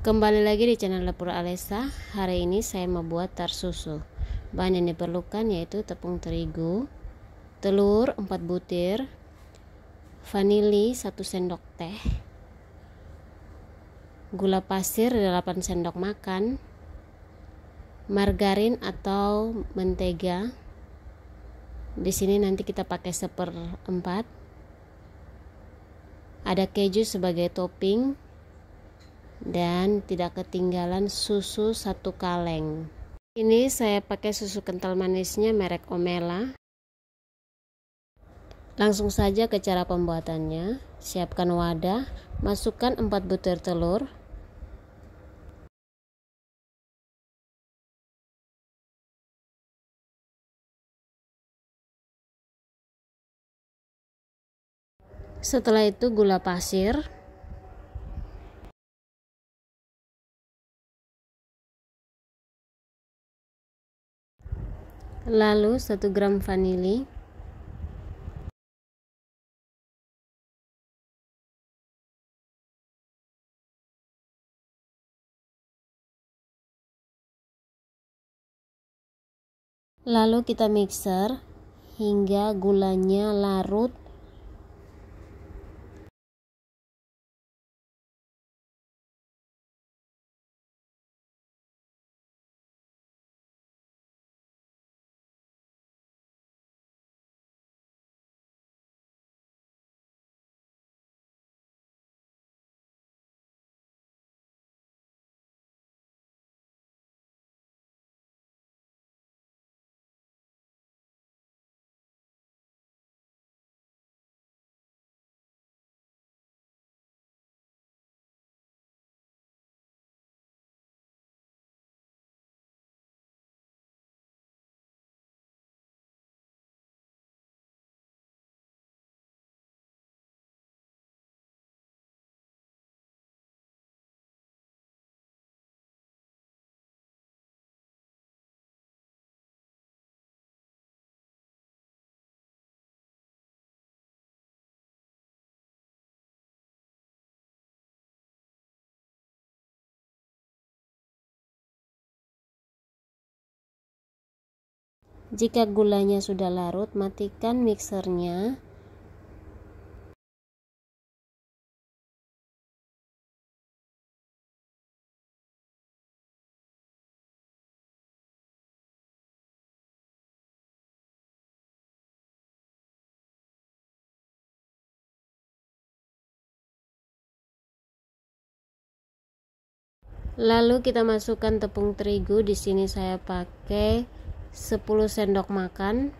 Kembali lagi di channel Dapur Alesa. Hari ini saya membuat tar susu. Bahan yang diperlukan yaitu tepung terigu, telur 4 butir, vanili 1 sendok teh, gula pasir 8 sendok makan, margarin atau mentega. Di sini nanti kita pakai seperempat. Ada keju sebagai topping dan tidak ketinggalan susu satu kaleng. Ini saya pakai susu kental manisnya merek Omela. Langsung saja ke cara pembuatannya. Siapkan wadah, masukkan 4 butir telur, Setelah itu gula pasir lalu 1 gram vanili lalu kita mixer hingga gulanya larut Jika gulanya sudah larut, matikan mixernya. Lalu kita masukkan tepung terigu. Di sini saya pakai 10 sendok makan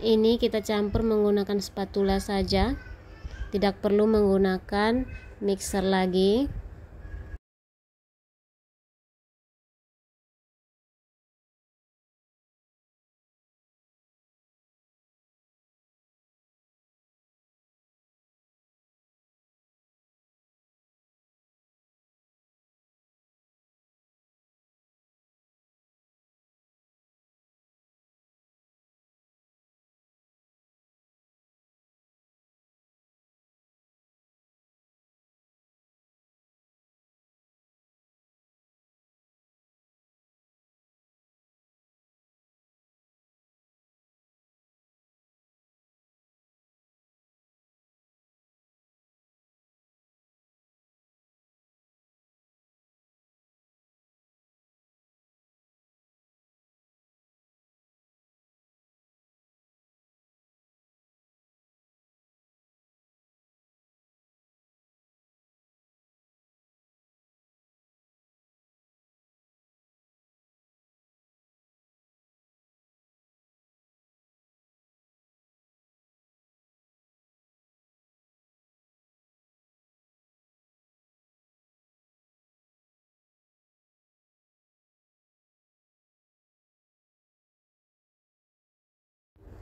ini kita campur menggunakan spatula saja tidak perlu menggunakan mixer lagi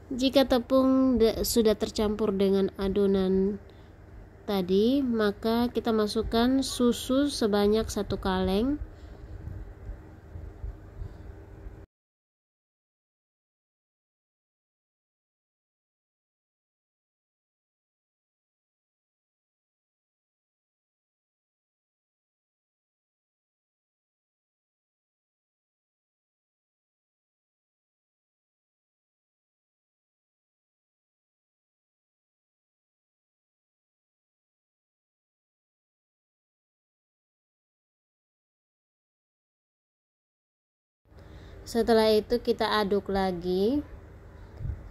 Jika tepung sudah tercampur dengan adonan tadi, maka kita masukkan susu sebanyak satu kaleng setelah itu kita aduk lagi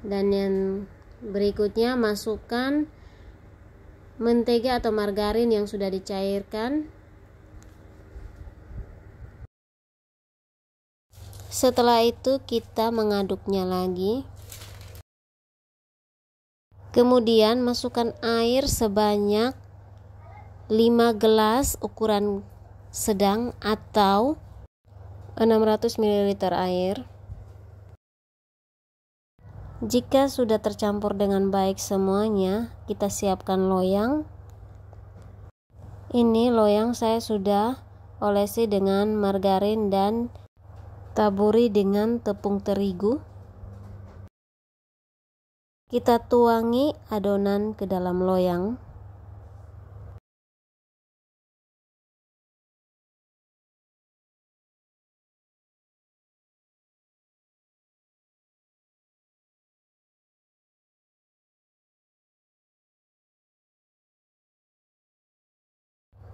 dan yang berikutnya masukkan mentega atau margarin yang sudah dicairkan setelah itu kita mengaduknya lagi kemudian masukkan air sebanyak 5 gelas ukuran sedang atau 600 ml air. Jika sudah tercampur dengan baik semuanya, kita siapkan loyang. Ini loyang saya sudah olesi dengan margarin dan taburi dengan tepung terigu. Kita tuangi adonan ke dalam loyang.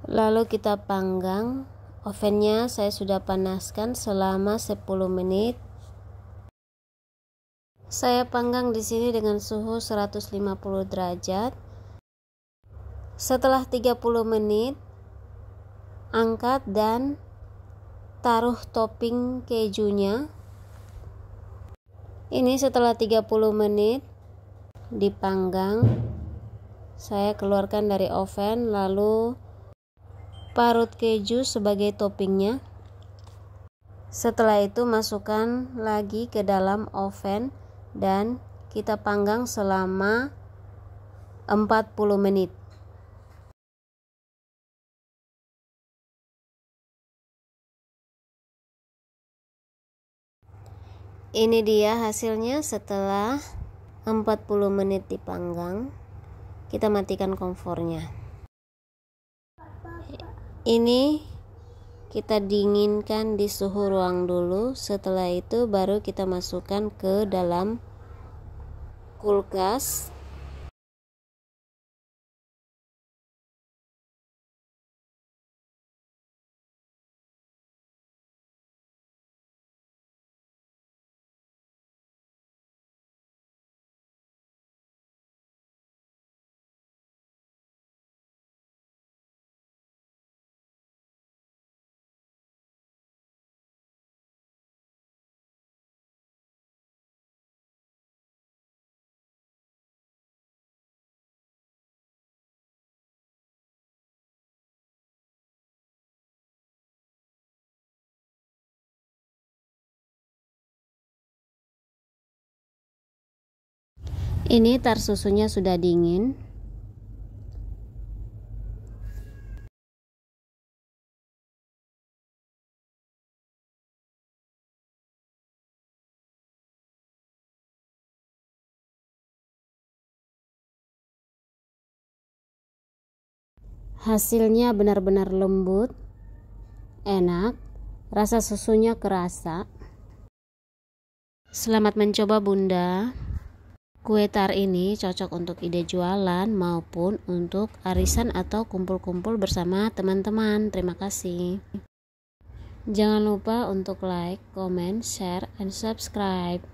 lalu kita panggang ovennya saya sudah panaskan selama 10 menit saya panggang di sini dengan suhu 150 derajat setelah 30 menit angkat dan taruh topping kejunya ini setelah 30 menit dipanggang saya keluarkan dari oven lalu parut keju sebagai toppingnya. Setelah itu masukkan lagi ke dalam oven dan kita panggang selama 40 menit. ini dia hasilnya setelah 40 menit dipanggang kita matikan kompornya ini kita dinginkan di suhu ruang dulu setelah itu baru kita masukkan ke dalam kulkas Ini tar susunya sudah dingin. Hasilnya benar-benar lembut, enak, rasa susunya kerasa. Selamat mencoba, Bunda. Kue tar ini cocok untuk ide jualan maupun untuk arisan atau kumpul-kumpul bersama teman-teman. Terima kasih. Jangan lupa untuk like, comment, share, and subscribe.